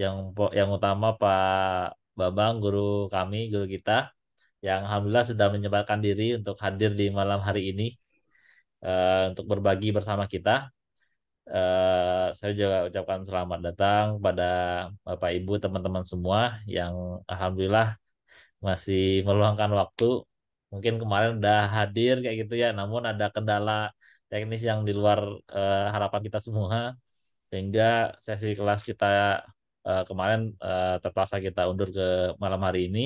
yang yang utama Pak Bambang guru kami guru kita yang alhamdulillah sudah menyempatkan diri untuk hadir di malam hari ini uh, untuk berbagi bersama kita. Uh, saya juga ucapkan selamat datang pada Bapak Ibu teman-teman semua yang alhamdulillah masih meluangkan waktu. Mungkin kemarin udah hadir kayak gitu ya, namun ada kendala teknis yang di luar uh, harapan kita semua sehingga sesi kelas kita uh, kemarin uh, terpaksa kita undur ke malam hari ini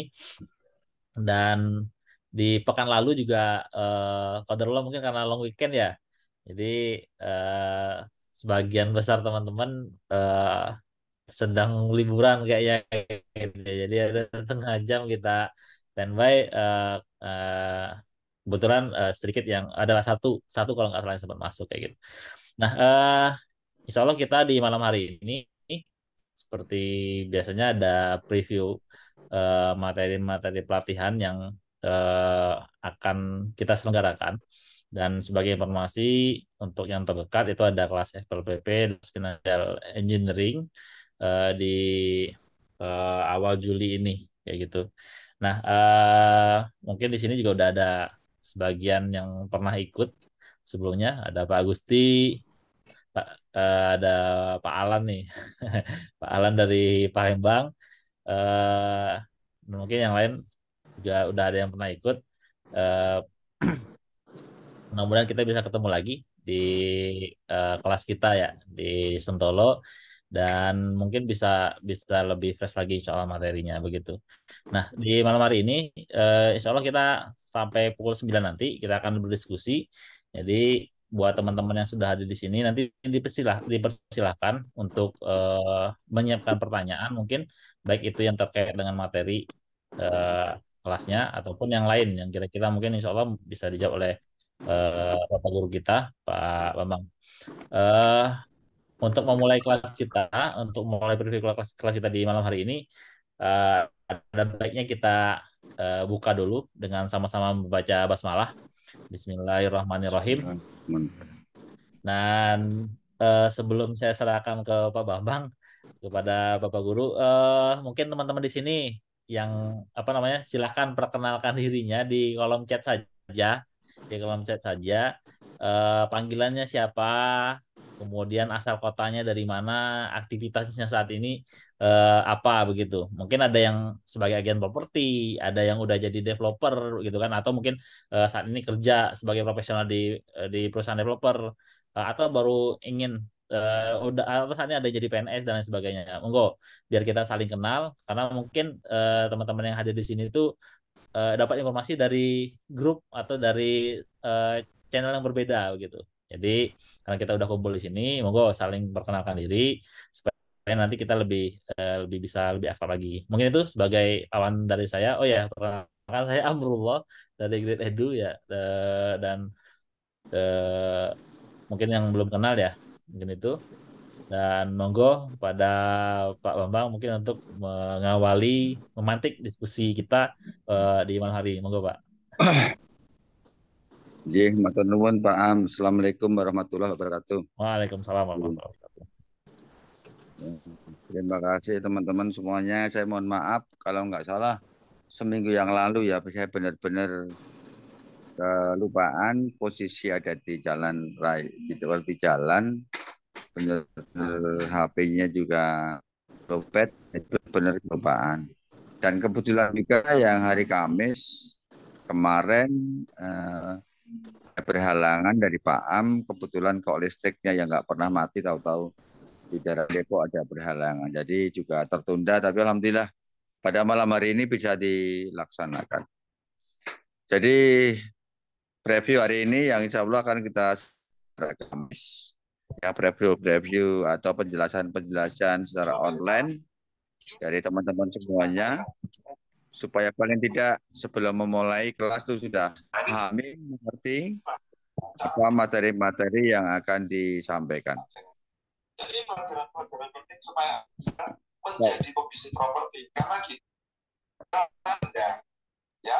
dan di pekan lalu juga uh, eh, lo mungkin karena long weekend ya jadi uh, sebagian besar teman-teman uh, sedang liburan kayaknya jadi ada setengah jam kita standby uh, uh, kebetulan uh, sedikit yang ada satu satu kalau nggak salah yang sempat masuk kayak gitu nah uh, Insya Allah kita di malam hari ini seperti biasanya ada preview eh, materi-materi uh, pelatihan yang uh, akan kita selenggarakan. Dan sebagai informasi untuk yang terdekat itu ada kelas FLPP Financial Engineering uh, di uh, awal Juli ini kayak gitu. Nah, uh, mungkin di sini juga udah ada sebagian yang pernah ikut sebelumnya ada Pak Agusti, Pak uh, ada Pak Alan nih. Pak Alan dari Palembang. Uh, mungkin yang lain juga udah ada yang pernah ikut. Uh, mudah-mudahan kita bisa ketemu lagi di uh, kelas kita ya di Sentolo dan mungkin bisa bisa lebih fresh lagi soal materinya begitu. Nah di malam hari ini uh, insya Allah kita sampai pukul 9 nanti kita akan berdiskusi. Jadi buat teman-teman yang sudah hadir di sini nanti dipersilah dipersilahkan untuk uh, menyiapkan pertanyaan mungkin baik itu yang terkait dengan materi uh, kelasnya ataupun yang lain yang kira-kira mungkin insya Allah bisa dijawab oleh uh, bapak guru kita Pak Bambang. Uh, untuk memulai kelas kita, untuk memulai preview kelas kelas kita di malam hari ini, Eh, ada baiknya kita eh, buka dulu dengan sama-sama membaca basmalah. Bismillahirrahmanirrahim. Dan eh, sebelum saya serahkan ke Pak Bambang kepada Bapak Guru, mungkin teman-teman di sini yang apa namanya silahkan perkenalkan dirinya di kolom chat saja, di kolom chat saja. Uh, panggilannya siapa, kemudian asal kotanya dari mana, aktivitasnya saat ini eh, apa begitu. Mungkin ada yang sebagai agen properti, ada yang udah jadi developer gitu kan atau mungkin eh, saat ini kerja sebagai profesional di eh, di perusahaan developer eh, atau baru ingin Uh, udah atau ini ada jadi PNS dan lain sebagainya. Monggo biar kita saling kenal karena mungkin eh, teman-teman uh, yang hadir di sini itu uh, dapat informasi dari grup atau dari uh, channel yang berbeda gitu. Jadi karena kita udah kumpul di sini, monggo saling perkenalkan diri supaya nanti kita lebih uh, lebih bisa lebih akrab lagi. Mungkin itu sebagai awan dari saya. Oh ya, perkenalkan saya Amrullah dari Great Edu ya uh, dan uh, mungkin yang belum kenal ya, mungkin itu. Dan monggo kepada Pak Bambang mungkin untuk mengawali memantik diskusi kita uh, di malam hari. Monggo Pak. Jih, Pak Am. Assalamualaikum warahmatullahi wabarakatuh. Waalaikumsalam warahmatullahi wabarakatuh. Terima kasih teman-teman semuanya. Saya mohon maaf kalau nggak salah seminggu yang lalu ya saya benar-benar kelupaan eh, posisi ada di jalan raya di di jalan benar HP-nya eh, juga lopet itu benar kelupaan dan kebetulan juga yang hari Kamis kemarin eh, berhalangan dari Pak Am kebetulan kok listriknya yang nggak pernah mati tahu-tahu di daerah Depok ada berhalangan. Jadi juga tertunda, tapi alhamdulillah pada malam hari ini bisa dilaksanakan. Jadi preview hari ini yang insya Allah akan kita Kamis ya preview-preview atau penjelasan-penjelasan secara online dari teman-teman semuanya supaya paling tidak sebelum memulai kelas itu sudah pahami mengerti apa materi-materi yang akan disampaikan. Jadi pelajaran-pelajaran penting supaya bisa menjadi pebisnis properti karena kita ada, ya.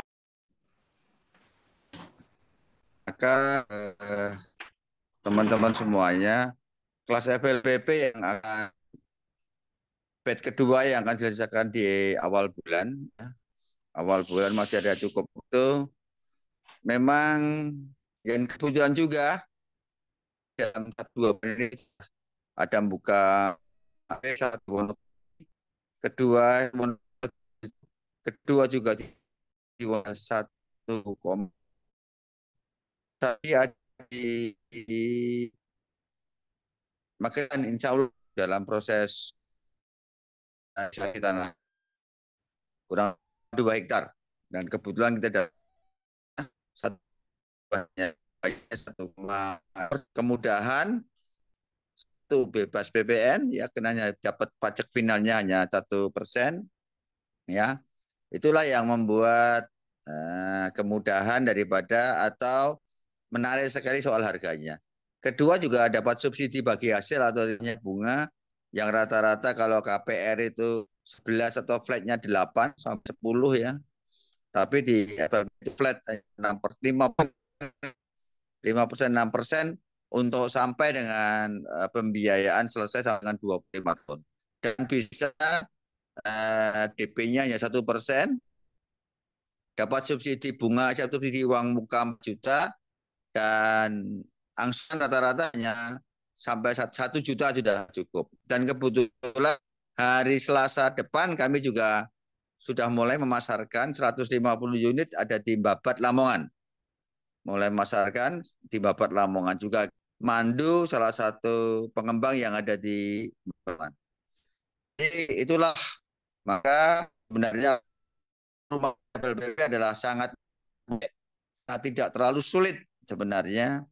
Maka eh, teman-teman eh, semuanya kelas FLPP yang akan batch kedua yang akan diselesaikan di awal bulan. Ya. Awal bulan masih ada cukup itu. Memang yang kebetulan juga dalam satu dua menit ada buka eh, satu kedua kedua juga di, satu kom tapi ada di, di maka kan insya Allah dalam proses eh, tanah kurang dua hektar dan kebetulan kita ada satu banyak satu eh, kemudahan itu bebas BBN ya kenanya dapat pajak finalnya hanya satu persen ya itulah yang membuat uh, kemudahan daripada atau menarik sekali soal harganya kedua juga dapat subsidi bagi hasil atau bunga yang rata-rata kalau KPR itu 11 atau flatnya 8 sampai 10 ya tapi di eh, flat 6 persen 5 persen 6 persen untuk sampai dengan uh, pembiayaan selesai sampai dengan 25 tahun. Dan bisa uh, eh, DP-nya hanya satu persen, dapat subsidi bunga, subsidi uang muka juta, dan angsuran rata-rata hanya sampai satu juta sudah cukup. Dan kebetulan hari Selasa depan kami juga sudah mulai memasarkan 150 unit ada di Babat Lamongan. Mulai memasarkan di Babat Lamongan juga Mandu salah satu pengembang yang ada di Baman. Jadi itulah maka sebenarnya rumah LBP adalah sangat nah, tidak terlalu sulit sebenarnya.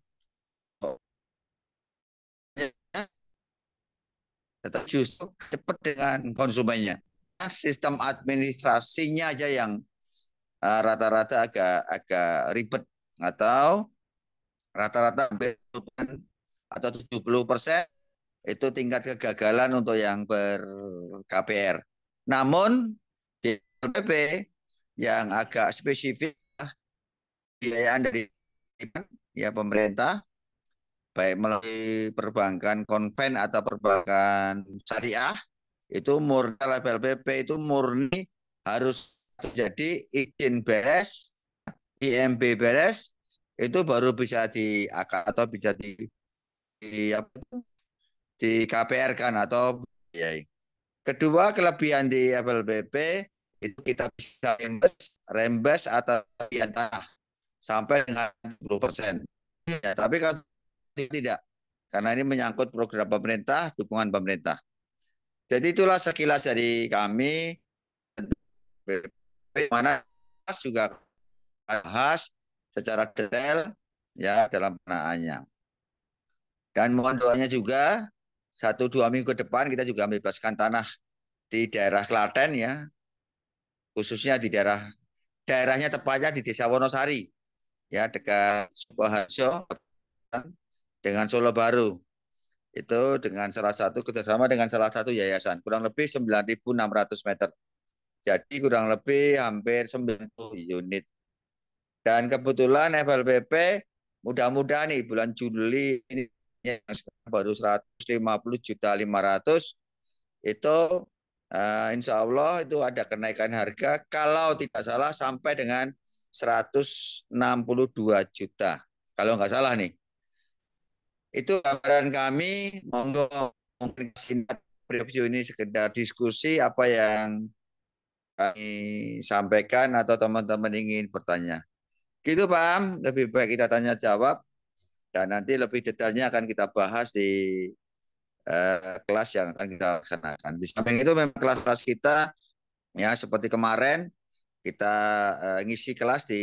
Tetapi justru cepat dengan konsumennya. Nah, sistem administrasinya aja yang eh, rata-rata uh, agak agak ribet atau Rata-rata hampir atau 70 persen itu tingkat kegagalan untuk yang ber KPR. Namun di LPP yang agak spesifik biayaan dari ya pemerintah baik melalui perbankan konven atau perbankan syariah itu murni level itu murni harus jadi izin beres, IMB beres, itu baru bisa di atau bisa di, di apa di KPR kan atau ya. Kedua kelebihan di FLBP itu kita bisa rembes, rembes atau pilihan tanah sampai dengan 20 persen. Ya, tapi kalau tidak, karena ini menyangkut program pemerintah, dukungan pemerintah. Jadi itulah sekilas dari kami, mana juga khas secara detail ya dalam penaannya. Dan mohon doanya juga satu dua minggu ke depan kita juga membebaskan tanah di daerah Klaten ya, khususnya di daerah daerahnya tepatnya di Desa Wonosari ya dekat Sukoharjo dengan Solo Baru itu dengan salah satu kerjasama dengan salah satu yayasan kurang lebih 9.600 meter jadi kurang lebih hampir 90 unit dan kebetulan FLPP mudah-mudahan nih bulan Juli ini baru 150 juta 500 itu uh, insya Allah itu ada kenaikan harga kalau tidak salah sampai dengan 162 juta kalau nggak salah nih itu gambaran kami monggo singkat preview ini sekedar diskusi apa yang kami sampaikan atau teman-teman ingin bertanya. Gitu paham? Lebih baik kita tanya jawab dan nanti lebih detailnya akan kita bahas di eh, kelas yang akan kita laksanakan. Di samping itu memang kelas-kelas kita ya seperti kemarin kita eh, ngisi kelas di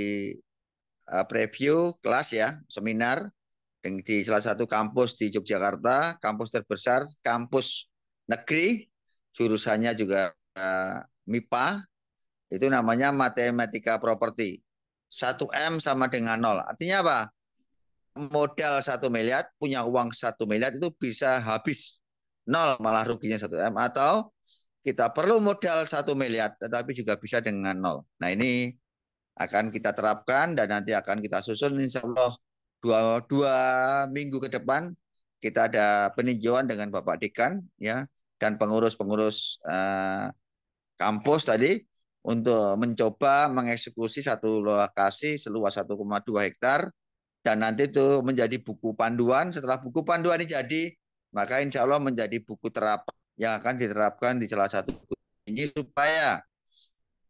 eh, preview kelas ya seminar yang di salah satu kampus di Yogyakarta, kampus terbesar, kampus negeri, jurusannya juga uh, eh, MIPA, itu namanya matematika properti. 1M sama dengan 0. Artinya apa? Modal 1 miliar, punya uang 1 miliar itu bisa habis. 0 malah ruginya 1M. Atau kita perlu modal 1 miliar, tetapi juga bisa dengan 0. Nah ini akan kita terapkan dan nanti akan kita susun insya Allah dua, dua minggu ke depan kita ada peninjauan dengan Bapak Dekan ya dan pengurus-pengurus eh, kampus tadi untuk mencoba mengeksekusi satu lokasi seluas 1,2 hektar dan nanti itu menjadi buku panduan. Setelah buku panduan ini jadi, maka insya Allah menjadi buku terapan yang akan diterapkan di salah satu buku ini supaya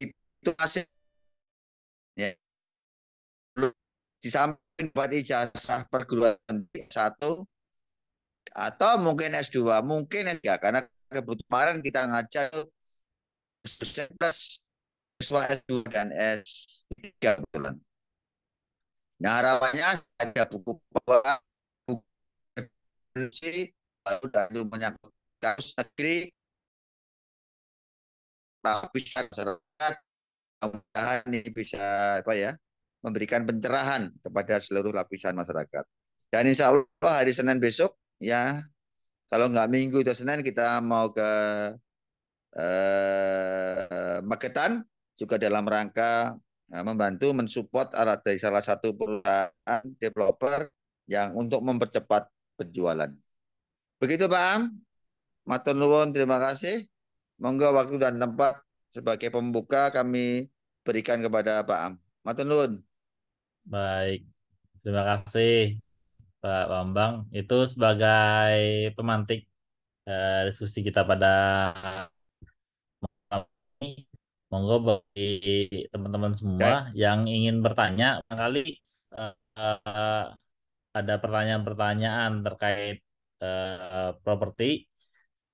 itu masih ya, di samping buat ijazah perguruan satu atau mungkin S2, mungkin ya karena kebetulan kita ngajar plus siswa S2 dan S3 bulan. Nah harapannya ada buku peluang, buku referensi, baru dari menyangkut kasus negeri, nah, bisa masyarakat, mudah-mudahan ini bisa apa ya memberikan pencerahan kepada seluruh lapisan masyarakat. Dan insya Allah hari Senin besok ya kalau nggak minggu itu Senin kita mau ke eh, Magetan juga dalam rangka eh, membantu mensupport alat dari salah satu perusahaan developer yang untuk mempercepat penjualan. Begitu Pak Am. Matur nuwun, terima kasih. Monggo waktu dan tempat sebagai pembuka kami berikan kepada Pak Am. Matur nuwun. Baik. Terima kasih Pak Bambang. Itu sebagai pemantik eh, diskusi kita pada malam ini monggo bagi teman-teman semua yang ingin bertanya kali uh, eh, uh, ada pertanyaan-pertanyaan terkait uh, properti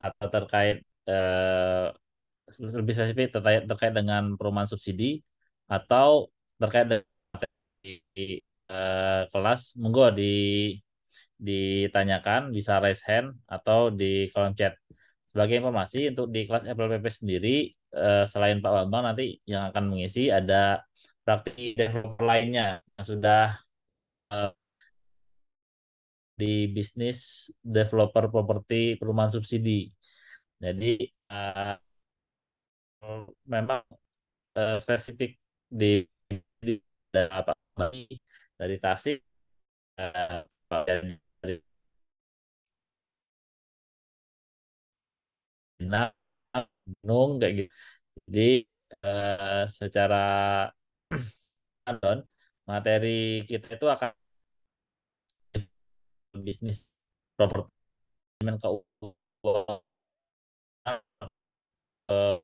atau terkait uh, lebih spesifik terkait terkait dengan perumahan subsidi atau terkait dengan uh, kelas monggo di ditanyakan bisa raise hand atau di kolom chat. Sebagai informasi untuk di kelas Apple sendiri Eh, selain Pak Bambang nanti yang akan mengisi ada praktik developer lainnya yang sudah uh, di bisnis developer properti perumahan subsidi. Jadi uh, memang uh, spesifik di, di apa dari Tasik uh, dari Nah, gunung kayak gitu jadi uh, secara materi kita itu akan bisnis properti keuangan eh,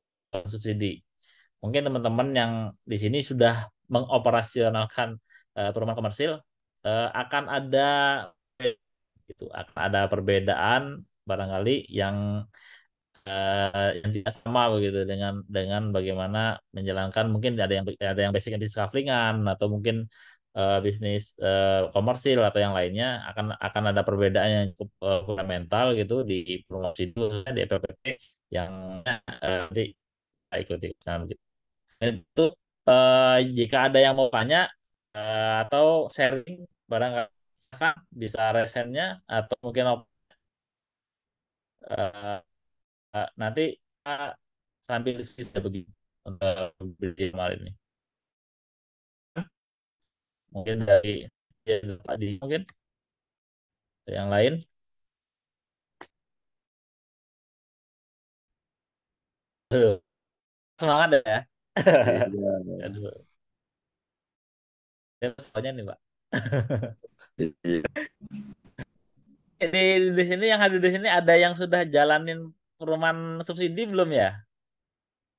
subsidi mungkin teman-teman yang di sini sudah mengoperasionalkan uh, perumahan komersil uh, akan ada gitu akan ada perbedaan barangkali yang uh, yang tidak sama begitu dengan dengan bagaimana menjalankan mungkin ada yang ada yang basic bisnis kaflingan atau mungkin uh, bisnis uh, komersil atau yang lainnya akan akan ada perbedaan yang cukup uh, fundamental gitu di promosi itu di PPP yang nanti uh, ikuti gitu. itu uh, jika ada yang mau tanya uh, atau sharing barangkali bisa resennya atau mungkin uh, Eh, nanti uh, sambil sisa begini untuk eh, beli kemarin nih mungkin dari ya, Pak Di mungkin yang lain Aduh. semangat ya, ya. Aduh. Ya, nih Pak di, iya. di sini yang hadir di sini ada yang sudah jalanin perumahan subsidi belum ya?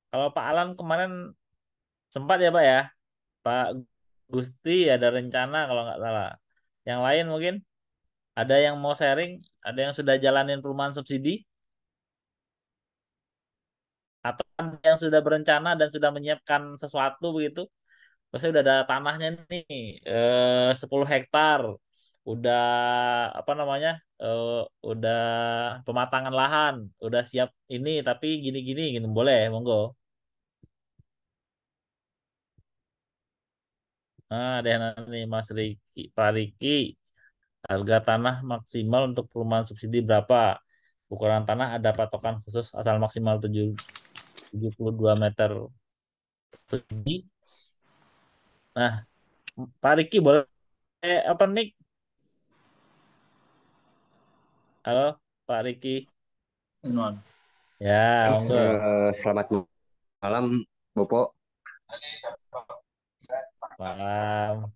Kalau Pak Alan kemarin sempat ya Pak ya? Pak Gusti ada rencana kalau nggak salah. Yang lain mungkin ada yang mau sharing, ada yang sudah jalanin perumahan subsidi? Atau yang sudah berencana dan sudah menyiapkan sesuatu begitu? Maksudnya udah ada tanahnya nih, eh, 10 hektar, udah apa namanya uh, udah pematangan lahan, udah siap ini tapi gini-gini gini boleh, monggo. Nah, ada yang nanti Mas Riki, Pak Riki. Harga tanah maksimal untuk perumahan subsidi berapa? Ukuran tanah ada patokan khusus asal maksimal 7, 72 meter persegi. Nah, Pak Riki boleh eh, apa nih Halo, Pak Riki. Ya, uh, selamat malam, Bopo. Malam.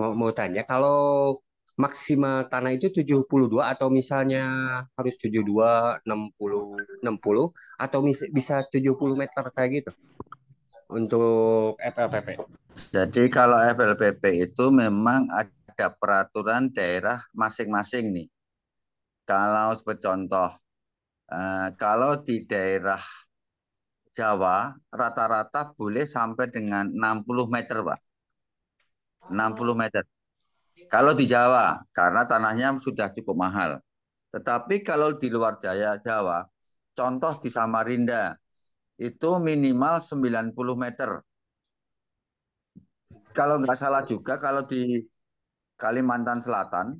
Mau, mau tanya kalau maksimal tanah itu 72 atau misalnya harus 72 60 60 atau bisa 70 meter kayak gitu untuk FLPP. Jadi kalau FLPP itu memang ada peraturan daerah masing-masing nih. Kalau seperti contoh, eh, kalau di daerah Jawa rata-rata boleh sampai dengan 60 meter, Pak. 60 meter. Kalau di Jawa, karena tanahnya sudah cukup mahal. Tetapi kalau di luar Jaya, Jawa, contoh di Samarinda, itu minimal 90 meter. Kalau nggak salah juga, kalau di Kalimantan Selatan,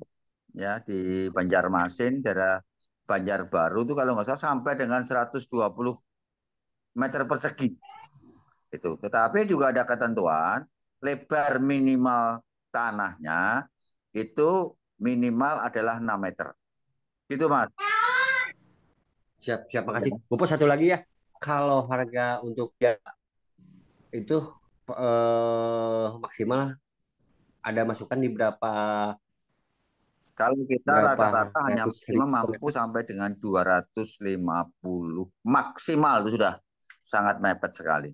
ya di Banjarmasin daerah Banjarbaru itu kalau nggak salah sampai dengan 120 meter persegi itu tetapi juga ada ketentuan lebar minimal tanahnya itu minimal adalah 6 meter gitu mas siap siap makasih Bapak satu lagi ya kalau harga untuk ya itu eh, maksimal ada masukan di berapa kalau kita rata-rata hanya maksimal mampu sampai dengan 250 maksimal itu sudah sangat mepet sekali.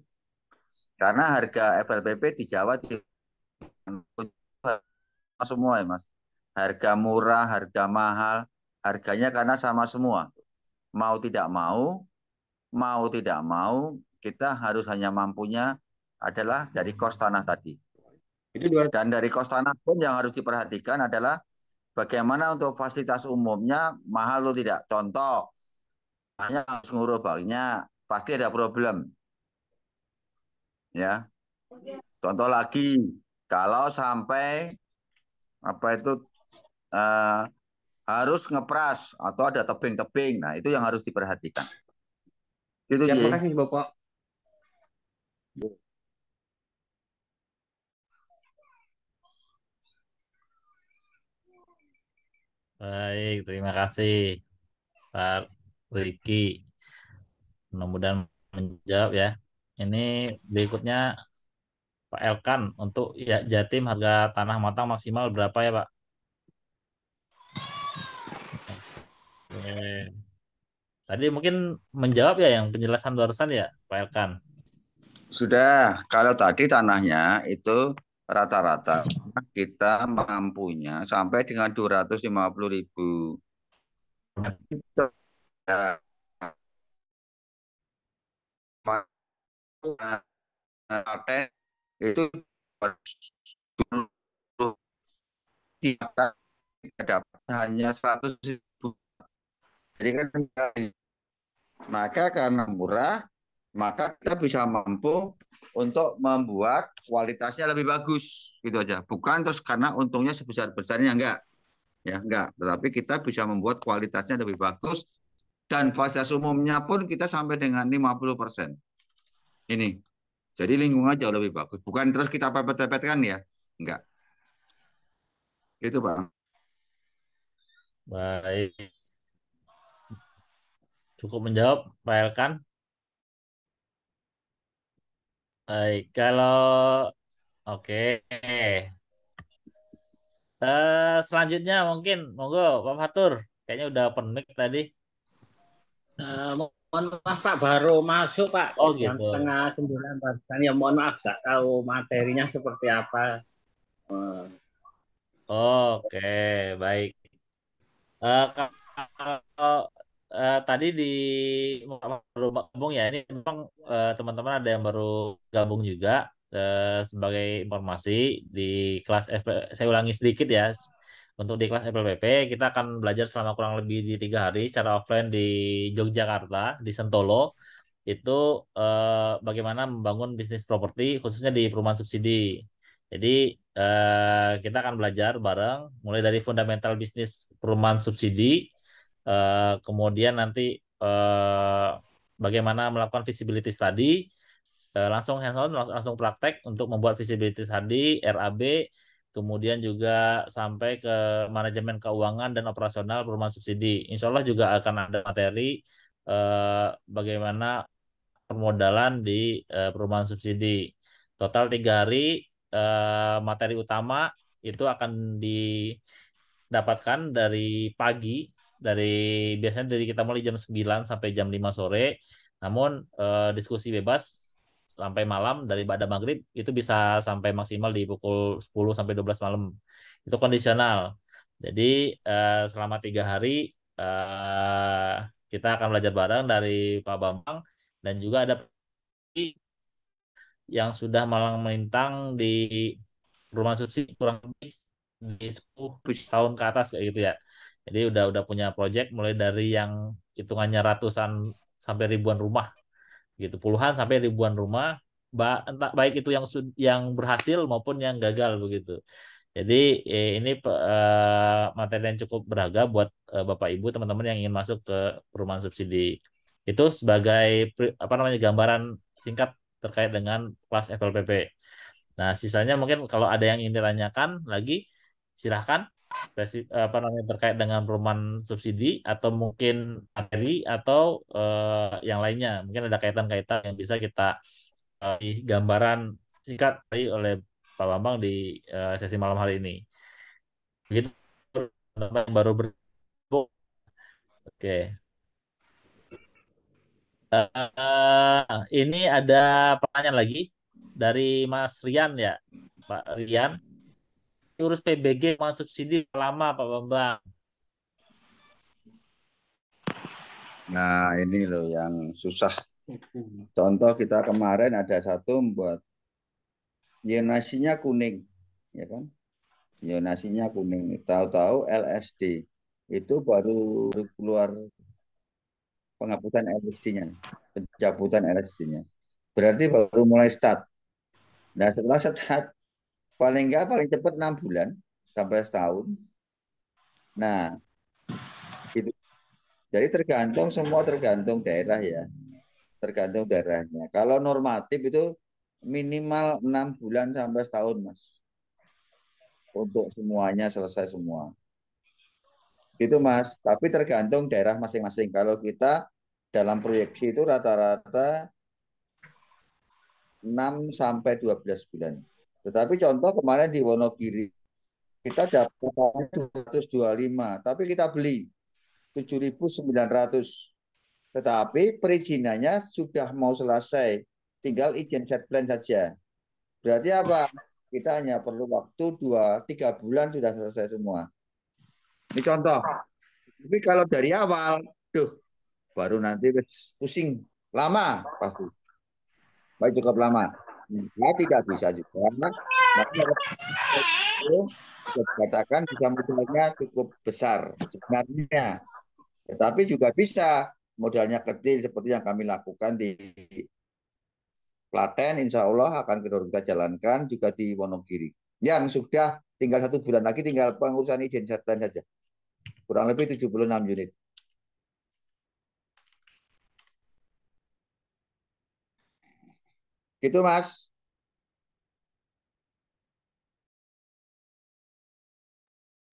Karena harga FLPP di Jawa di semua ya mas. Harga murah, harga mahal, harganya karena sama semua. Mau tidak mau, mau tidak mau kita harus hanya mampunya adalah dari kos tanah tadi. Dan dari kos tanah pun yang harus diperhatikan adalah Bagaimana untuk fasilitas umumnya mahal atau tidak? Contoh, hanya harus nguruh pasti ada problem. Ya. Contoh lagi, kalau sampai apa itu uh, harus ngepras atau ada tebing-tebing. Nah, itu yang harus diperhatikan. Itu ya, terima kasih Bapak. Baik, terima kasih Pak Riki. Mudah-mudahan menjawab ya. Ini berikutnya Pak Elkan untuk ya, Jatim harga tanah matang maksimal berapa ya Pak? Tadi mungkin menjawab ya yang penjelasan barusan ya Pak Elkan. Sudah, kalau tadi tanahnya itu rata-rata kita mampunya sampai dengan 250 ribu. itu kita dapat hanya 100 ribu. Jadi kan maka karena murah maka kita bisa mampu untuk membuat kualitasnya lebih bagus gitu aja bukan terus karena untungnya sebesar besarnya enggak ya enggak tetapi kita bisa membuat kualitasnya lebih bagus dan fasilitas umumnya pun kita sampai dengan 50% ini jadi lingkungan jauh lebih bagus bukan terus kita pepet-pepet ya enggak itu bang baik cukup menjawab Pak Elkan Baik, kalau oke. Okay. Uh, eh, selanjutnya mungkin monggo Pak Fatur, kayaknya udah penik tadi. Uh, mohon maaf Pak, baru masuk Pak. Oh gitu. Setengah sembilan Pak. Ya mohon maaf nggak tahu materinya seperti apa. Uh. Oke, okay, baik. Uh, kalau Eh, tadi di baru gabung ya ini memang uh, teman-teman ada yang baru gabung juga uh, sebagai informasi di kelas FP, saya ulangi sedikit ya untuk di kelas FLPP kita akan belajar selama kurang lebih di tiga hari secara offline di Yogyakarta di Sentolo itu uh, bagaimana membangun bisnis properti khususnya di perumahan subsidi. Jadi uh, kita akan belajar bareng mulai dari fundamental bisnis perumahan subsidi Eh, kemudian nanti eh, bagaimana melakukan visibility study, eh, langsung hands-on, langsung, langsung praktek untuk membuat visibility study, RAB, kemudian juga sampai ke manajemen keuangan dan operasional perumahan subsidi. Insya Allah juga akan ada materi bagaimana permodalan di perumahan subsidi. Total tiga hari materi utama itu akan didapatkan dari pagi dari biasanya dari kita mulai jam 9 sampai jam 5 sore. Namun eh, diskusi bebas sampai malam dari pada maghrib itu bisa sampai maksimal di pukul 10 sampai 12 malam. Itu kondisional. Jadi eh, selama tiga hari eh, kita akan belajar bareng dari Pak Bambang dan juga ada yang sudah malang melintang di rumah subsidi kurang lebih di 10 tahun ke atas kayak gitu ya. Jadi udah udah punya project mulai dari yang hitungannya ratusan sampai ribuan rumah gitu puluhan sampai ribuan rumah baik itu yang yang berhasil maupun yang gagal begitu. Jadi eh, ini eh, materi yang cukup berharga buat eh, Bapak Ibu teman-teman yang ingin masuk ke perumahan subsidi. Itu sebagai apa namanya gambaran singkat terkait dengan kelas FLPP. Nah, sisanya mungkin kalau ada yang ingin ditanyakan lagi silahkan spesif, apa namanya terkait dengan perumahan subsidi atau mungkin materi atau uh, yang lainnya mungkin ada kaitan-kaitan yang bisa kita uh, gambaran singkat tadi oleh Pak Bambang di uh, sesi malam hari ini begitu baru ber oke okay. uh, ini ada pertanyaan lagi dari Mas Rian ya Pak Rian urus PBG cuma subsidi lama Pak Bambang. Nah ini loh yang susah. Hmm. Contoh kita kemarin ada satu membuat yonasinya kuning, ya kan? Yonasinya kuning. Tahu-tahu LSD itu baru keluar penghapusan LSD-nya, pencabutan LSD-nya. Berarti baru mulai start. Nah setelah start paling enggak paling cepat enam bulan sampai setahun. Nah, itu jadi tergantung semua tergantung daerah ya, tergantung daerahnya. Kalau normatif itu minimal enam bulan sampai setahun mas untuk semuanya selesai semua. Itu mas, tapi tergantung daerah masing-masing. Kalau kita dalam proyeksi itu rata-rata 6 sampai 12 bulan. Tetapi contoh kemarin di Wonogiri kita dapat 225, tapi kita beli 7.900. Tetapi perizinannya sudah mau selesai, tinggal izin set plan saja. Berarti apa? Kita hanya perlu waktu 2 tiga bulan sudah selesai semua. Ini contoh. Tapi kalau dari awal, tuh baru nanti pusing lama pasti. Baik cukup lama. Ya, tidak bisa juga, maka katakan bisa modalnya cukup besar sebenarnya. Tetapi juga bisa modalnya kecil seperti yang kami lakukan di Klaten, insya Allah akan kita jalankan juga di Wonogiri. Yang sudah tinggal satu bulan lagi, tinggal pengurusan izin saja. Kurang lebih 76 unit. Gitu Mas.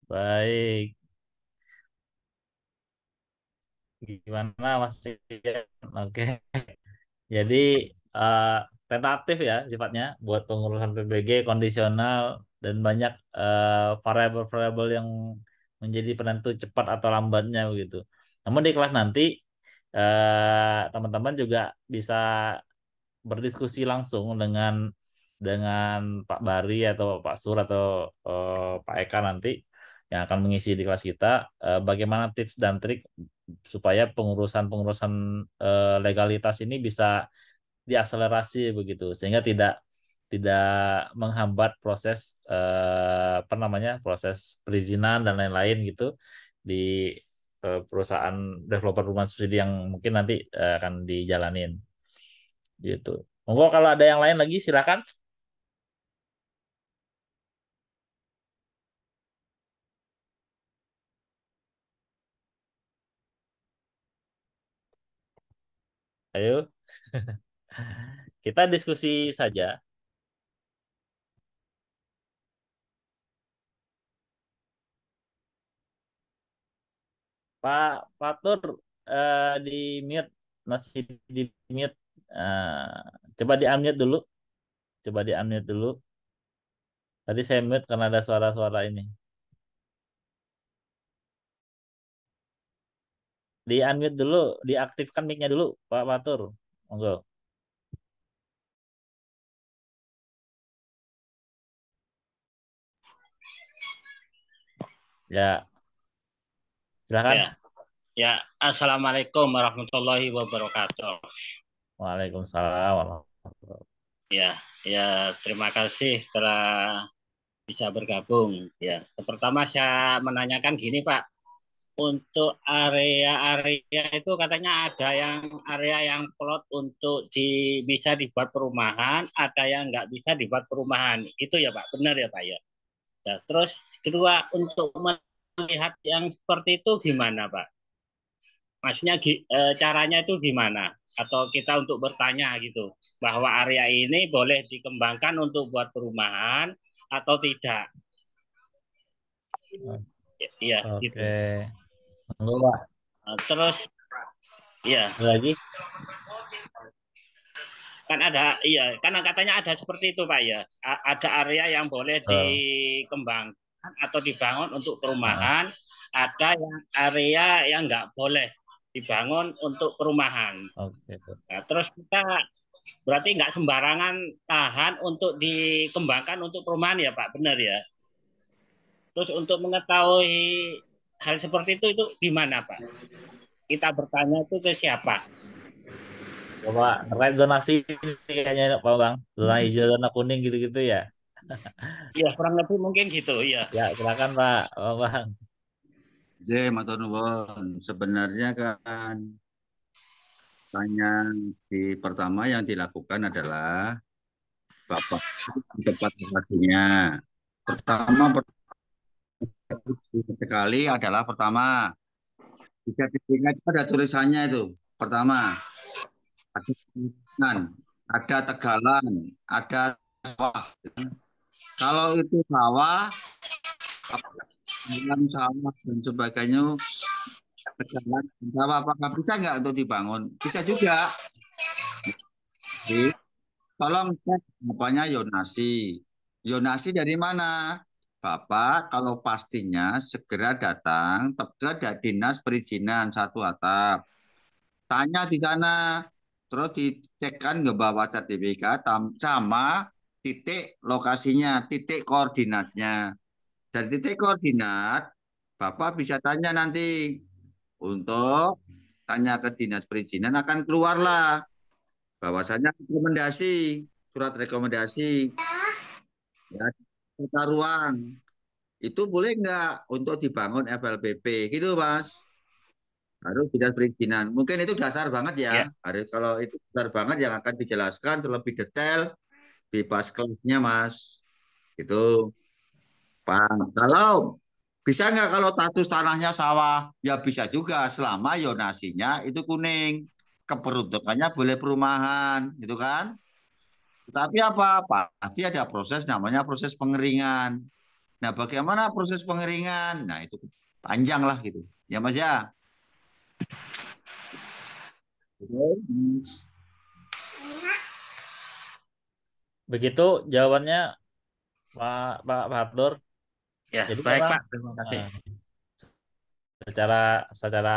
Baik. Gimana Mas? Oke. Jadi uh, eh, tentatif ya sifatnya buat pengurusan PBG kondisional dan banyak eh, variabel-variabel uh, yang menjadi penentu cepat atau lambatnya begitu. Namun di kelas nanti eh, teman-teman uh, juga bisa berdiskusi langsung dengan dengan Pak Bari atau Pak Sur atau uh, Pak Eka nanti yang akan mengisi di kelas kita uh, bagaimana tips dan trik supaya pengurusan-pengurusan uh, legalitas ini bisa diakselerasi begitu sehingga tidak tidak menghambat proses uh, apa namanya proses perizinan dan lain-lain gitu di uh, perusahaan developer rumah subsidi yang mungkin nanti uh, akan dijalanin gitu. Monggo kalau ada yang lain lagi silakan. Ayo. Kita diskusi saja. Pak Fatur eh, di mute masih di mute. Eh, coba di unmute dulu. Coba di unmute dulu. Tadi saya mute karena ada suara-suara ini. Di unmute dulu, diaktifkan mic-nya dulu, Pak Patur. Monggo. Ya. Silakan. Ya. ya, Assalamualaikum warahmatullahi wabarakatuh. Waalaikumsalam. Ya, ya terima kasih telah bisa bergabung. Ya, pertama saya menanyakan gini Pak, untuk area-area itu katanya ada yang area yang plot untuk di, bisa dibuat perumahan, ada yang nggak bisa dibuat perumahan. Itu ya Pak, benar ya Pak ya. ya terus kedua untuk melihat yang seperti itu gimana Pak? maksudnya e, caranya itu gimana atau kita untuk bertanya gitu bahwa area ini boleh dikembangkan untuk buat perumahan atau tidak iya gitu. Eh, terus iya lagi kan ada iya karena katanya ada seperti itu pak ya A ada area yang boleh oh. dikembangkan atau dibangun untuk perumahan oh. ada yang area yang nggak boleh dibangun untuk perumahan. Okay. Nah, terus kita berarti nggak sembarangan tahan untuk dikembangkan untuk perumahan ya Pak, benar ya? Terus untuk mengetahui hal seperti itu itu di mana Pak? Kita bertanya itu ke siapa? Bapak, red zonasi kayaknya Pak Bang, zona hijau, zona kuning gitu-gitu ya. Iya kurang lebih mungkin gitu ya. Ya silakan Pak, Pak Bang. Oke, matur nuwun. Sebenarnya kan tanya di pertama yang dilakukan adalah Bapak tempat lagunya. Pertama sekali adalah pertama bisa diingat ada tulisannya itu pertama ada tulisan, ada tegalan, ada sawah. Kalau itu sawah, jalan sawah dan sebagainya berjalan jawab apakah bisa nggak untuk dibangun bisa juga Jadi, tolong cek bapaknya Yonasi Yonasi dari mana Bapak kalau pastinya segera datang ke dinas perizinan satu atap. Tanya di sana, terus dicekkan ke bawah sertifikat sama titik lokasinya, titik koordinatnya. Dari titik koordinat, Bapak bisa tanya nanti untuk tanya ke dinas perizinan akan keluarlah bahwasanya rekomendasi surat rekomendasi ya, Ya, ruang itu boleh nggak untuk dibangun FLPP gitu mas harus dinas perizinan mungkin itu dasar banget ya, ya. harus kalau itu dasar banget yang akan dijelaskan terlebih detail di pas kelasnya mas itu Pak, kalau bisa nggak kalau status tanahnya sawah? Ya bisa juga selama yonasinya itu kuning. Keperuntukannya boleh perumahan, gitu kan? Tapi apa? Pasti ada proses namanya proses pengeringan. Nah, bagaimana proses pengeringan? Nah, itu panjang lah gitu. Ya, Mas ya. Begitu jawabannya Pak Pak Fatur. Ya, Jadi baik karena, Pak, terima kasih. Eh, secara secara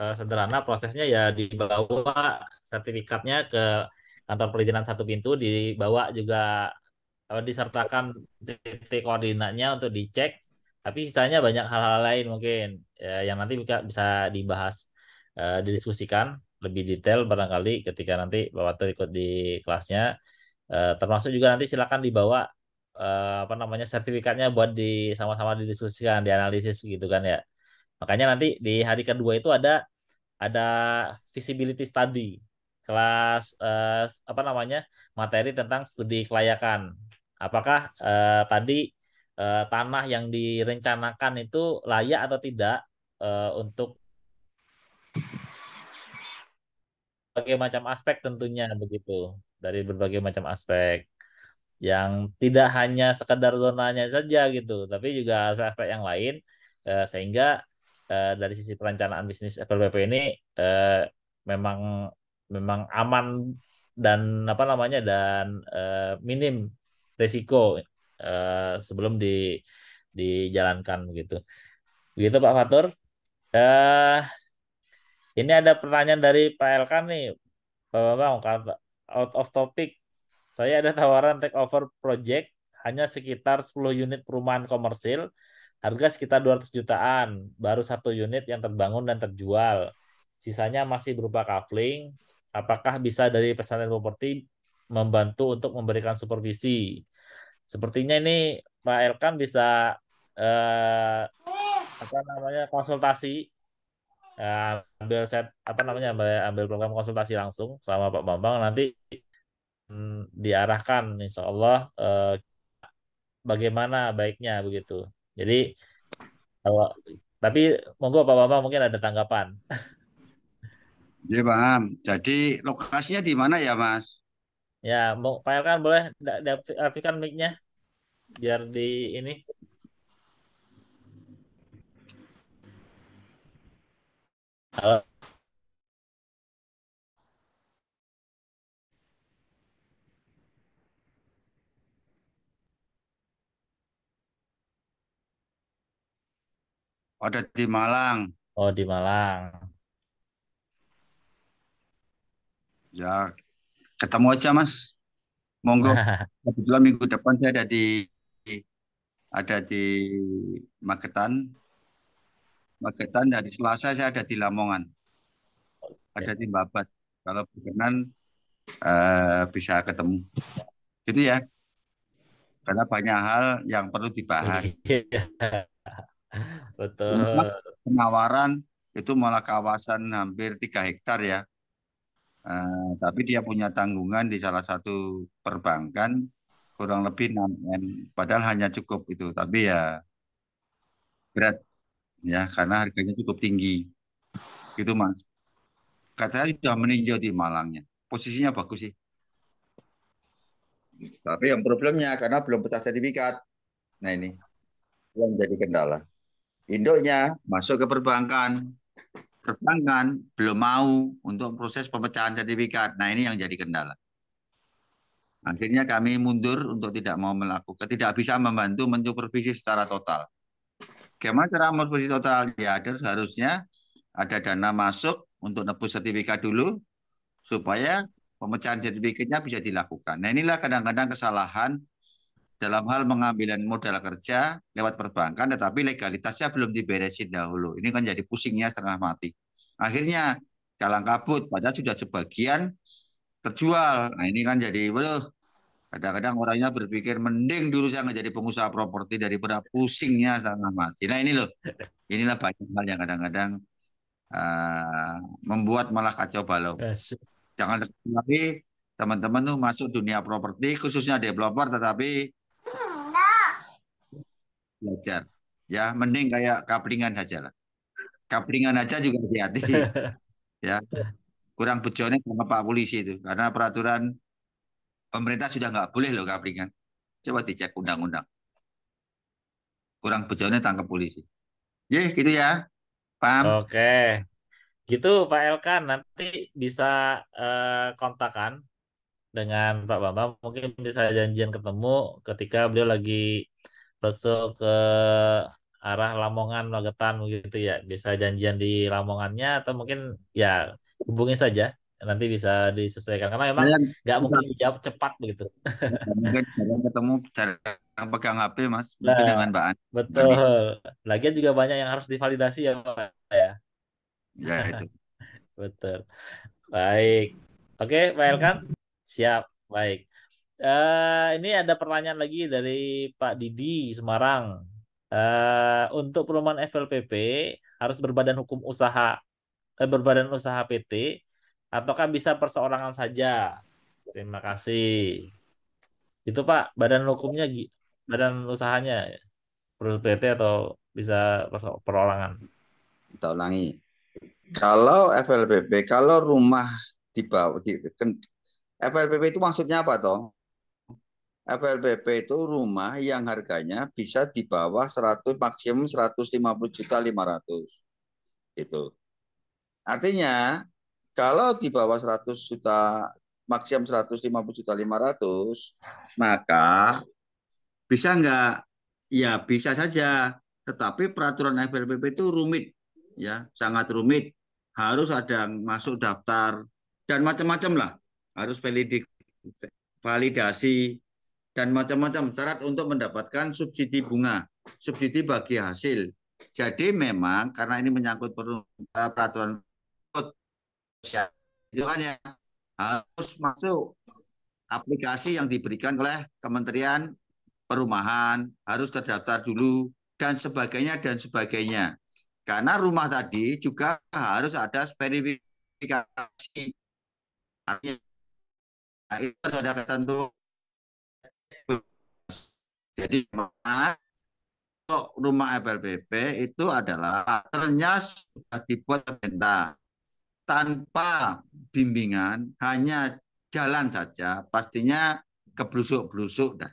eh, sederhana prosesnya ya dibawa sertifikatnya ke kantor perizinan satu pintu, dibawa juga eh, disertakan titik koordinatnya untuk dicek. Tapi sisanya banyak hal-hal lain mungkin ya, yang nanti bisa, dibahas, uh, didiskusikan lebih detail barangkali ketika nanti Bapak terikut di kelasnya. Uh, termasuk juga nanti silakan dibawa uh, apa namanya sertifikatnya buat di sama-sama didiskusikan, dianalisis gitu kan ya. Makanya nanti di hari kedua itu ada ada visibility study kelas eh, apa namanya materi tentang studi kelayakan apakah eh, tadi eh, tanah yang direncanakan itu layak atau tidak eh, untuk berbagai macam aspek tentunya begitu dari berbagai macam aspek yang tidak hanya sekedar zonanya saja gitu, tapi juga aspek-aspek yang lain eh, sehingga eh, dari sisi perencanaan bisnis FLPP ini eh, memang memang aman dan apa namanya dan eh, minim risiko eh, sebelum di dijalankan gitu. Begitu Pak Fatur. Eh ini ada pertanyaan dari Pak Elkan nih. Bapak-bapak out of topic saya ada tawaran take over project hanya sekitar 10 unit perumahan komersil, harga sekitar 200 jutaan, baru satu unit yang terbangun dan terjual. Sisanya masih berupa kafling Apakah bisa dari pesantren properti membantu untuk memberikan supervisi? Sepertinya ini Pak Elkan bisa eh, apa namanya konsultasi eh, ambil set apa namanya ambil program konsultasi langsung sama Pak Bambang nanti Hmm, diarahkan insya Allah eh, bagaimana baiknya begitu. Jadi kalau tapi monggo Pak Bapak mungkin ada tanggapan. Ya paham. Jadi lokasinya di mana ya Mas? Ya, mau Pak kan boleh diaktifkan mic-nya biar di ini. Halo. Ada di Malang. Oh, di Malang. Ya, ketemu aja, Mas. Monggo. Kebetulan minggu depan saya ada di ada di Magetan. Magetan dari Selasa saya ada di Lamongan. Ada di Babat. Kalau berkenan eh, bisa ketemu. Gitu ya. Karena banyak hal yang perlu dibahas. Iya. Betul. Nah, penawaran itu malah kawasan hampir tiga hektar ya. Uh, tapi dia punya tanggungan di salah satu perbankan kurang lebih 6 m padahal hanya cukup itu tapi ya berat ya karena harganya cukup tinggi gitu mas katanya sudah meninjau di Malangnya posisinya bagus sih tapi yang problemnya karena belum peta sertifikat nah ini yang jadi kendala induknya masuk ke perbankan. Perbankan belum mau untuk proses pemecahan sertifikat. Nah ini yang jadi kendala. Akhirnya kami mundur untuk tidak mau melakukan, tidak bisa membantu mensupervisi secara total. Bagaimana cara mensupervisi total? Ya ada seharusnya ada dana masuk untuk nebus sertifikat dulu supaya pemecahan sertifikatnya bisa dilakukan. Nah inilah kadang-kadang kesalahan dalam hal mengambilan modal kerja lewat perbankan, tetapi legalitasnya belum diberesin dahulu. Ini kan jadi pusingnya setengah mati. Akhirnya kalang kabut, pada sudah sebagian terjual. Nah ini kan jadi, waduh, kadang-kadang orangnya berpikir mending dulu saya menjadi pengusaha properti daripada pusingnya setengah mati. Nah ini loh, inilah banyak hal yang kadang-kadang uh, membuat malah kacau balau. Eh, Jangan sekali teman-teman tuh masuk dunia properti khususnya developer, tetapi belajar. Ya, mending kayak kaplingan aja lah. Kaplingan aja juga hati-hati. ya. Kurang bejone sama Pak Polisi itu. Karena peraturan pemerintah sudah nggak boleh loh kaplingan. Coba dicek undang-undang. Kurang bejone tangkap polisi. Ye, gitu ya. Paham? Oke. Gitu Pak Elkan, nanti bisa uh, eh, kontakan dengan Pak Bambang. Mungkin bisa janjian ketemu ketika beliau lagi Rasul ke arah Lamongan, Magetan begitu ya. Bisa janjian di Lamongannya atau mungkin ya hubungi saja nanti bisa disesuaikan karena memang nggak mungkin jawab cepat begitu. Mungkin ketemu cara pegang HP mas, nah, dengan Mbak An. Betul. Lagian juga banyak yang harus divalidasi ya Pak ya. Ya itu. betul. Baik. Oke, Pak Elkan. Siap. Baik. Uh, ini ada pertanyaan lagi dari Pak Didi Semarang. Uh, untuk perumahan FLPP harus berbadan hukum usaha eh, berbadan usaha PT ataukah bisa perseorangan saja? Terima kasih. Itu Pak, badan hukumnya badan usahanya perusahaan PT atau bisa perorangan? Kita ulangi. Kalau FLPP, kalau rumah di di, kan FLPP itu maksudnya apa toh? FLPP itu rumah yang harganya bisa di bawah 100 maksimum 150 juta 500. Itu. Artinya kalau di bawah 100 juta maksimum 150 juta 500 maka bisa enggak? Ya bisa saja, tetapi peraturan FLPP itu rumit ya, sangat rumit. Harus ada yang masuk daftar dan macam-macam lah. Harus validik, validasi dan macam-macam syarat untuk mendapatkan subsidi bunga, subsidi bagi hasil. Jadi memang karena ini menyangkut eh, peraturan itu kan ya harus masuk aplikasi yang diberikan oleh Kementerian Perumahan harus terdaftar dulu dan sebagainya dan sebagainya. Karena rumah tadi juga harus ada spesifikasi. Artinya nah, itu ada ketentuan jadi untuk rumah FLPP itu adalah patternnya sudah dibuat pemerintah tanpa bimbingan, hanya jalan saja, pastinya keblusuk-blusuk dah.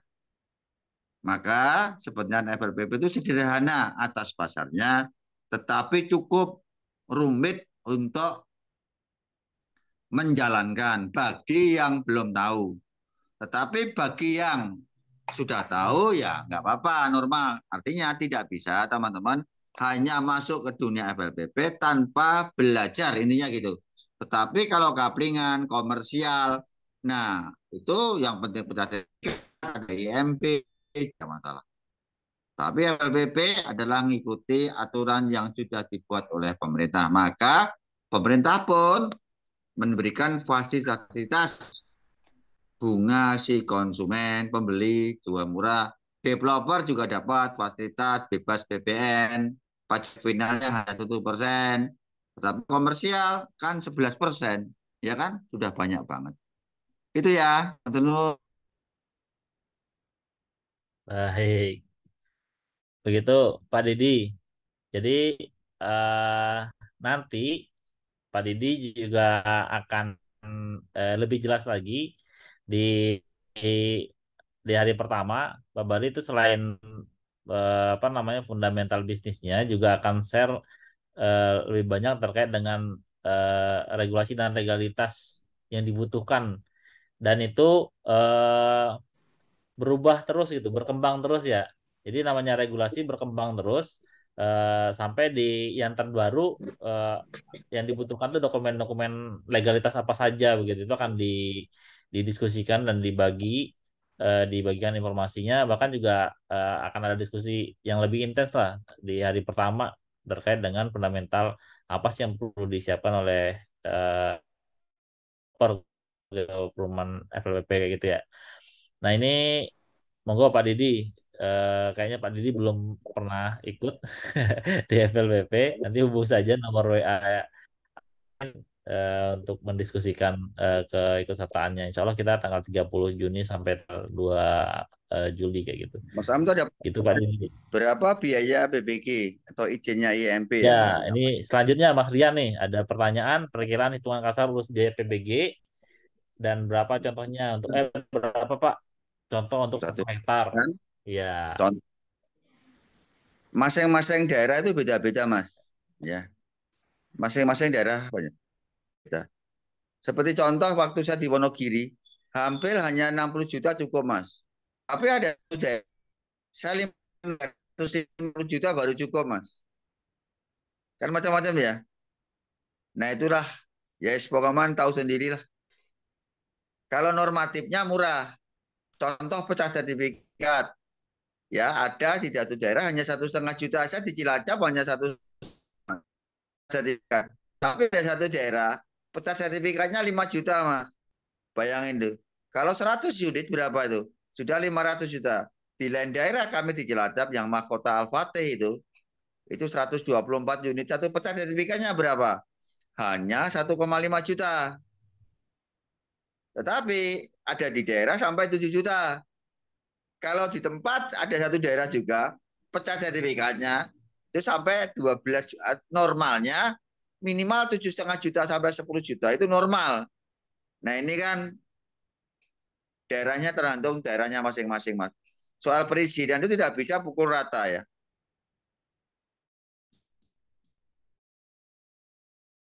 Maka sebenarnya FLPP itu sederhana atas pasarnya, tetapi cukup rumit untuk menjalankan bagi yang belum tahu. Tetapi bagi yang sudah tahu ya nggak apa-apa normal. Artinya tidak bisa teman-teman hanya masuk ke dunia FLPP tanpa belajar intinya gitu. Tetapi kalau kaplingan komersial, nah itu yang penting ada IMP tidak masalah. Tapi FLPP adalah mengikuti aturan yang sudah dibuat oleh pemerintah. Maka pemerintah pun memberikan fasilitas bunga si konsumen, pembeli, dua murah. Developer juga dapat fasilitas bebas BPN pajak finalnya hanya satu persen. Tetapi komersial kan 11 persen, ya kan? Sudah banyak banget. Itu ya, tentu. Baik. Begitu Pak Didi. Jadi uh, nanti Pak Didi juga akan uh, lebih jelas lagi di, di di hari pertama Pak Bari itu selain eh, apa namanya fundamental bisnisnya juga akan share eh, lebih banyak terkait dengan eh, regulasi dan legalitas yang dibutuhkan dan itu eh, berubah terus gitu berkembang terus ya jadi namanya regulasi berkembang terus Uh, sampai di yang terbaru uh, yang dibutuhkan tuh dokumen-dokumen legalitas apa saja begitu itu akan di didiskusikan dan dibagi eh, dibagikan informasinya bahkan juga eh, akan ada diskusi yang lebih intens lah di hari pertama terkait dengan fundamental apa sih yang perlu disiapkan oleh eh, per perumahan FLPP kayak gitu ya. Nah ini monggo Pak Didi Uh, kayaknya Pak Didi belum pernah ikut di FLBP. Nanti hubung saja nomor WA uh, untuk mendiskusikan uh, keikutsertaannya. Insya Allah kita tanggal 30 Juni sampai 2 uh, eh, Juli kayak gitu. Mas Am itu ada gitu, Pak Dini. berapa biaya BBG atau izinnya IMP? Ya, ya ini selanjutnya Mas Rian nih ada pertanyaan perkiraan hitungan kasar lulus biaya PBG dan berapa contohnya untuk eh, berapa Pak contoh untuk Satu. hektar? Iya. Kan? Masing-masing daerah itu beda-beda Mas. Ya. Masing-masing daerah banyak kita. Seperti contoh waktu saya di Wonogiri, hampir hanya 60 juta cukup mas. Tapi ada sudah, saya 550 juta baru cukup mas. Kan macam-macam ya. Nah itulah, ya pokoknya tahu sendirilah. Kalau normatifnya murah, contoh pecah sertifikat, ya ada di satu daerah hanya satu setengah juta saya di Cilacap hanya satu sertifikat tapi ada satu daerah pecah sertifikatnya 5 juta mas. Bayangin tuh. Kalau 100 unit berapa itu? Sudah 500 juta. Di lain daerah kami di Cilacap yang mahkota Al-Fatih itu, itu 124 unit satu pecah sertifikatnya berapa? Hanya 1,5 juta. Tetapi ada di daerah sampai 7 juta. Kalau di tempat ada satu daerah juga, pecah sertifikatnya itu sampai 12 eh, normalnya minimal tujuh setengah juta sampai 10 juta itu normal. Nah ini kan daerahnya tergantung daerahnya masing-masing mas. Soal presiden itu tidak bisa pukul rata ya.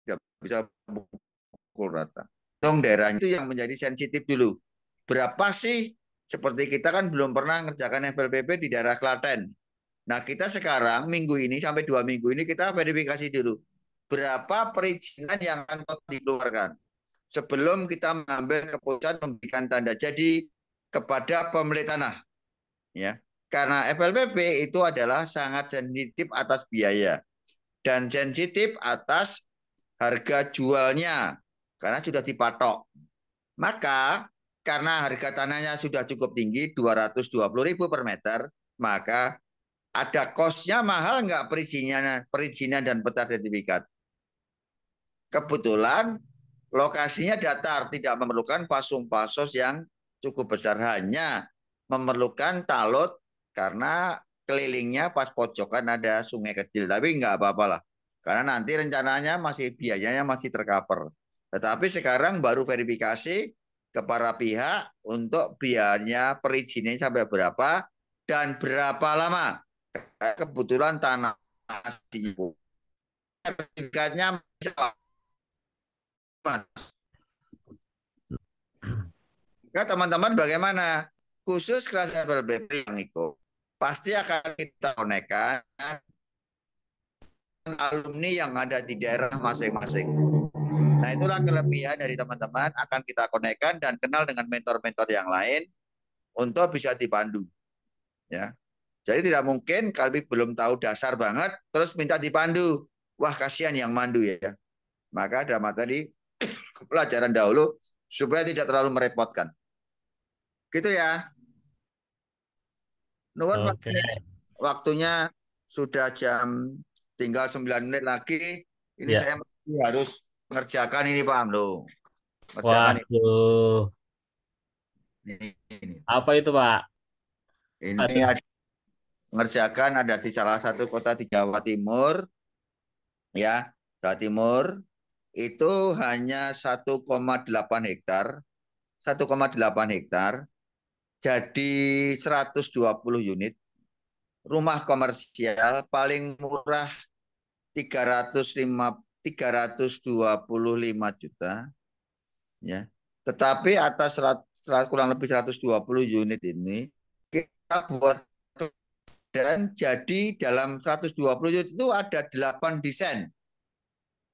Tidak bisa pukul rata. Tong daerahnya itu yang menjadi sensitif dulu. Berapa sih? Seperti kita kan belum pernah ngerjakan FLPP di daerah Klaten. Nah kita sekarang minggu ini sampai dua minggu ini kita verifikasi dulu berapa perizinan yang akan dikeluarkan sebelum kita mengambil keputusan memberikan tanda jadi kepada pemilik tanah. Ya, karena FLPP itu adalah sangat sensitif atas biaya dan sensitif atas harga jualnya karena sudah dipatok. Maka karena harga tanahnya sudah cukup tinggi 220.000 per meter, maka ada kosnya mahal nggak perizinan, perizinan dan peta sertifikat? kebetulan lokasinya datar, tidak memerlukan fasum fasos yang cukup besar, hanya memerlukan talut karena kelilingnya pas pojokan ada sungai kecil, tapi nggak apa-apalah. Karena nanti rencananya masih biayanya masih tercover. Tetapi sekarang baru verifikasi ke para pihak untuk biayanya perizinan sampai berapa dan berapa lama. Kebetulan tanah sertifikatnya mas. Nah, ya teman-teman bagaimana? Khusus kelas BP yang ikut. Pasti akan kita konekkan alumni yang ada di daerah masing-masing. Nah itulah kelebihan dari teman-teman akan kita konekkan dan kenal dengan mentor-mentor yang lain untuk bisa dipandu. Ya, jadi tidak mungkin kalbi belum tahu dasar banget terus minta dipandu. Wah kasihan yang mandu ya. Maka dalam materi pelajaran dahulu supaya tidak terlalu merepotkan. Gitu ya. Nuwun okay. waktunya sudah jam tinggal 9 menit lagi. Ini yeah. saya harus mengerjakan ini Pak Amdo. Mengerjakan Waduh. Apa itu Pak? Ini Aduh. ada mengerjakan ada di salah satu kota di Jawa Timur. Ya, Jawa Timur itu hanya 1,8 hektar, 1,8 hektar jadi 120 unit. Rumah komersial paling murah 305 325 juta ya. Tetapi atas 100, kurang lebih 120 unit ini kita buat dan jadi dalam 120 unit itu ada 8 desain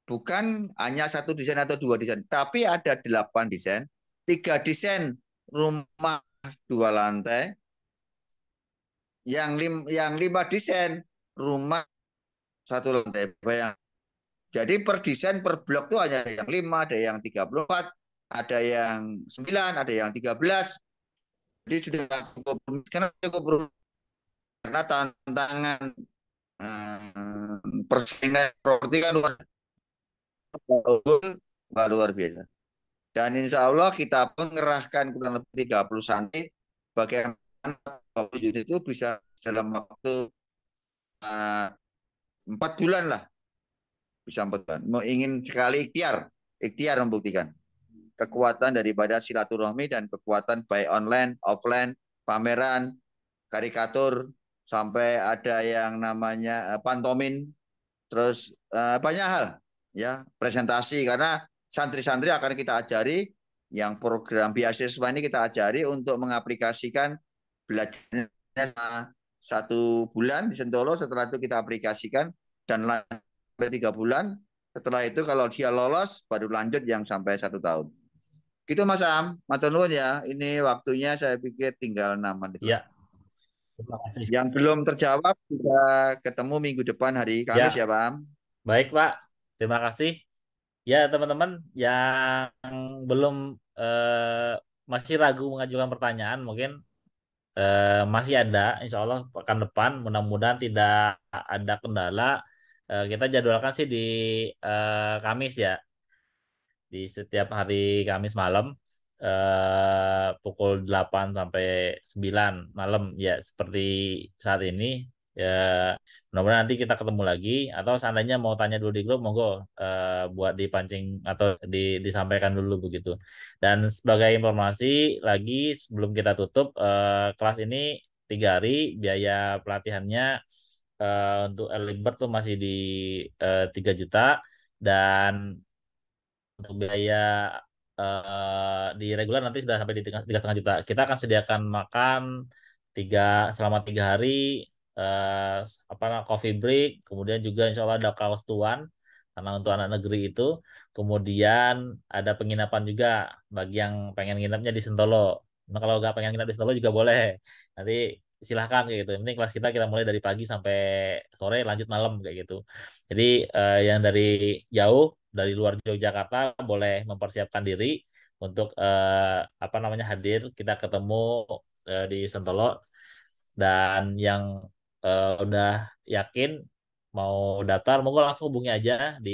bukan hanya satu desain atau dua desain, tapi ada delapan desain, tiga desain rumah dua lantai, yang lim, yang lima desain rumah satu lantai. Bayang. Jadi per desain per blok itu hanya yang lima, ada yang tiga puluh empat, ada yang sembilan, ada yang tiga belas. Jadi sudah cukup karena cukup karena tantangan eh, persaingan properti kan luar luar biasa. Dan insya Allah kita mengerahkan kurang lebih 30 santri bagaimana unit itu bisa dalam waktu eh, empat uh, bulan lah bisa empat bulan. Mau ingin sekali ikhtiar, ikhtiar membuktikan kekuatan daripada silaturahmi dan kekuatan baik online, offline, pameran, karikatur, sampai ada yang namanya eh, pantomin, terus uh, banyak hal ya presentasi karena santri-santri akan kita ajari yang program biasiswa ini kita ajari untuk mengaplikasikan belajarnya satu bulan di Sentolo setelah itu kita aplikasikan dan sampai tiga bulan setelah itu kalau dia lolos baru lanjut yang sampai satu tahun gitu Mas Am Matunun ya ini waktunya saya pikir tinggal enam menit ya. Terima kasih. Yang belum terjawab kita ketemu minggu depan hari Kamis ya, ya Pak Am. Baik Pak, terima kasih ya teman-teman yang belum eh, masih ragu mengajukan pertanyaan mungkin eh, masih ada insya Allah pekan depan mudah-mudahan tidak ada kendala eh, kita jadwalkan sih di eh, Kamis ya di setiap hari Kamis malam eh, pukul 8 sampai 9 malam ya seperti saat ini ya mudah-mudahan nanti kita ketemu lagi atau seandainya mau tanya dulu di grup monggo uh, buat dipancing atau di, disampaikan dulu begitu dan sebagai informasi lagi sebelum kita tutup uh, kelas ini tiga hari biaya pelatihannya uh, untuk Elibert tuh masih di tiga uh, juta dan untuk biaya uh, di reguler nanti sudah sampai di tiga setengah juta kita akan sediakan makan tiga selama tiga hari Eh, apa namanya coffee break, kemudian juga insya Allah ada kaos tuan karena untuk anak negeri itu. Kemudian ada penginapan juga bagi yang pengen nginapnya di Sentolo. Nah, kalau nggak pengen nginap di Sentolo juga boleh. Nanti silahkan kayak gitu. Ini kelas kita kita mulai dari pagi sampai sore lanjut malam kayak gitu. Jadi eh, yang dari jauh dari luar Yogyakarta boleh mempersiapkan diri untuk eh, apa namanya hadir kita ketemu eh, di Sentolo dan yang uh, udah yakin mau daftar, monggo langsung hubungi aja di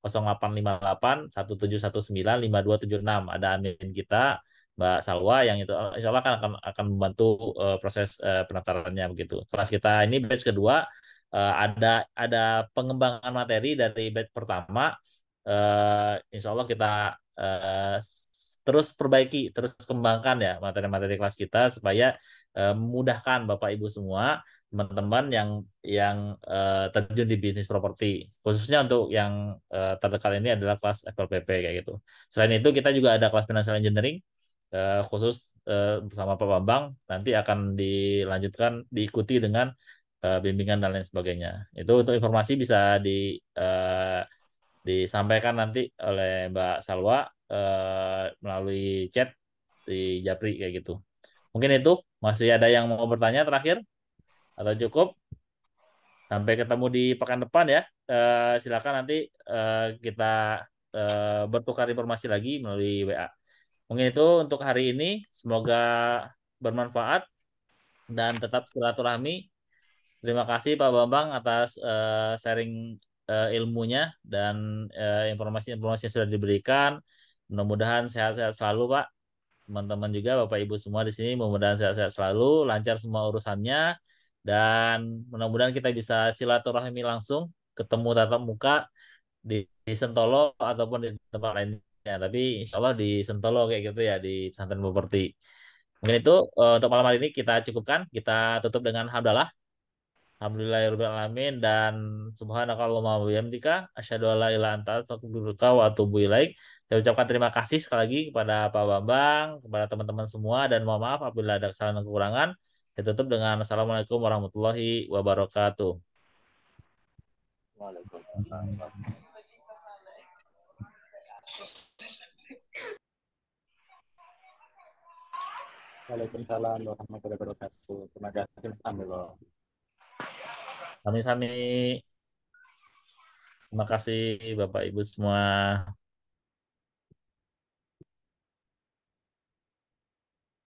0858 1719 5276. Ada admin kita Mbak Salwa yang itu eh, insya Allah akan akan, akan membantu uh, proses uh, pendaftarannya begitu. Kelas kita ini batch kedua uh, ada ada pengembangan materi dari batch pertama. Uh, insya Allah kita uh, terus perbaiki, terus kembangkan ya materi-materi kelas kita supaya Eh, memudahkan Bapak Ibu semua, teman-teman yang yang uh, terjun di bisnis properti. Khususnya untuk yang uh, terdekat ini adalah kelas FLPP kayak gitu. Selain itu kita juga ada kelas financial engineering uh, khusus uh, bersama Pak Bambang nanti akan dilanjutkan diikuti dengan uh, bimbingan dan lain sebagainya. Itu untuk informasi bisa di uh, disampaikan nanti oleh Mbak Salwa uh, melalui chat di Japri kayak gitu. Mungkin itu masih ada yang mau bertanya terakhir atau cukup. Sampai ketemu di pekan depan ya. Eh, silakan nanti eh, kita eh, bertukar informasi lagi melalui WA. Mungkin itu untuk hari ini. Semoga bermanfaat dan tetap silaturahmi. Terima kasih Pak Bambang atas sharing ilmunya dan informasi-informasi yang sudah diberikan. Mudah-mudahan sehat-sehat selalu, Pak teman-teman juga Bapak Ibu semua di sini mudah-mudahan sehat-sehat selalu, lancar semua urusannya dan mudah-mudahan kita bisa silaturahmi langsung ketemu tatap muka di, di Sentolo ataupun di tempat lainnya. Tapi insya Allah di Sentolo kayak gitu ya di pesantren properti. Mungkin itu eh, untuk malam hari ini kita cukupkan. Kita tutup dengan hamdalah. Alhamdulillahirrahmanirrahim ya dan subhanakallahumma wa bihamdika asyhadu an la ilaha anta astaghfiruka wa atubu ilaik. Saya ucapkan terima kasih sekali lagi kepada Pak Bambang, kepada teman-teman semua dan mohon maaf apabila ada kesalahan dan kekurangan. Saya tutup dengan Assalamualaikum warahmatullahi wabarakatuh. Waalaikumsalam. Waalaikumsalam warahmatullahi wabarakatuh. Terima kasih Mas Sami-sami. Terima kasih Bapak Ibu semua.